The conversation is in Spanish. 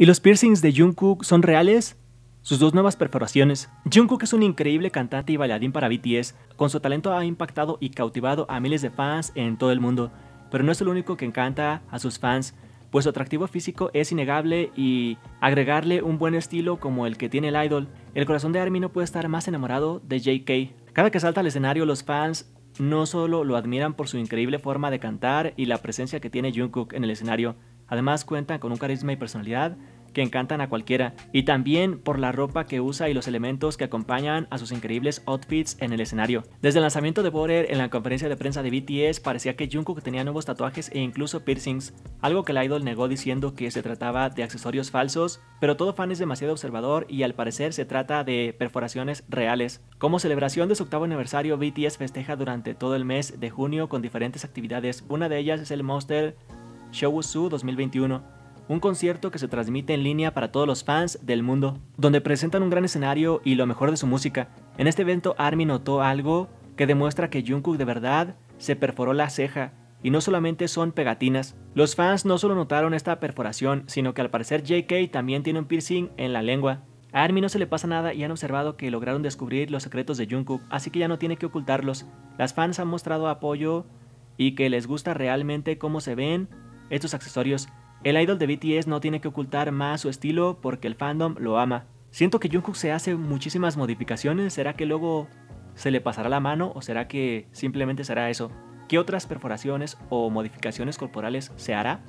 ¿Y los piercings de Jungkook son reales? Sus dos nuevas perforaciones. Jungkook es un increíble cantante y bailarín para BTS. Con su talento ha impactado y cautivado a miles de fans en todo el mundo. Pero no es el único que encanta a sus fans, pues su atractivo físico es innegable y agregarle un buen estilo como el que tiene el idol. El corazón de Armin no puede estar más enamorado de JK. Cada que salta al escenario, los fans no solo lo admiran por su increíble forma de cantar y la presencia que tiene Jungkook en el escenario, Además cuentan con un carisma y personalidad que encantan a cualquiera, y también por la ropa que usa y los elementos que acompañan a sus increíbles outfits en el escenario. Desde el lanzamiento de Border en la conferencia de prensa de BTS parecía que Jungkook tenía nuevos tatuajes e incluso piercings, algo que la idol negó diciendo que se trataba de accesorios falsos, pero todo fan es demasiado observador y al parecer se trata de perforaciones reales. Como celebración de su octavo aniversario, BTS festeja durante todo el mes de junio con diferentes actividades, una de ellas es el Monster Showusu 2021, un concierto que se transmite en línea para todos los fans del mundo, donde presentan un gran escenario y lo mejor de su música. En este evento Army notó algo que demuestra que Jungkook de verdad se perforó la ceja y no solamente son pegatinas. Los fans no solo notaron esta perforación, sino que al parecer JK también tiene un piercing en la lengua. A Army no se le pasa nada y han observado que lograron descubrir los secretos de Jungkook, así que ya no tiene que ocultarlos. Las fans han mostrado apoyo y que les gusta realmente cómo se ven estos accesorios. El idol de BTS no tiene que ocultar más su estilo porque el fandom lo ama. Siento que Jungkook se hace muchísimas modificaciones, ¿será que luego se le pasará la mano o será que simplemente será eso? ¿Qué otras perforaciones o modificaciones corporales se hará?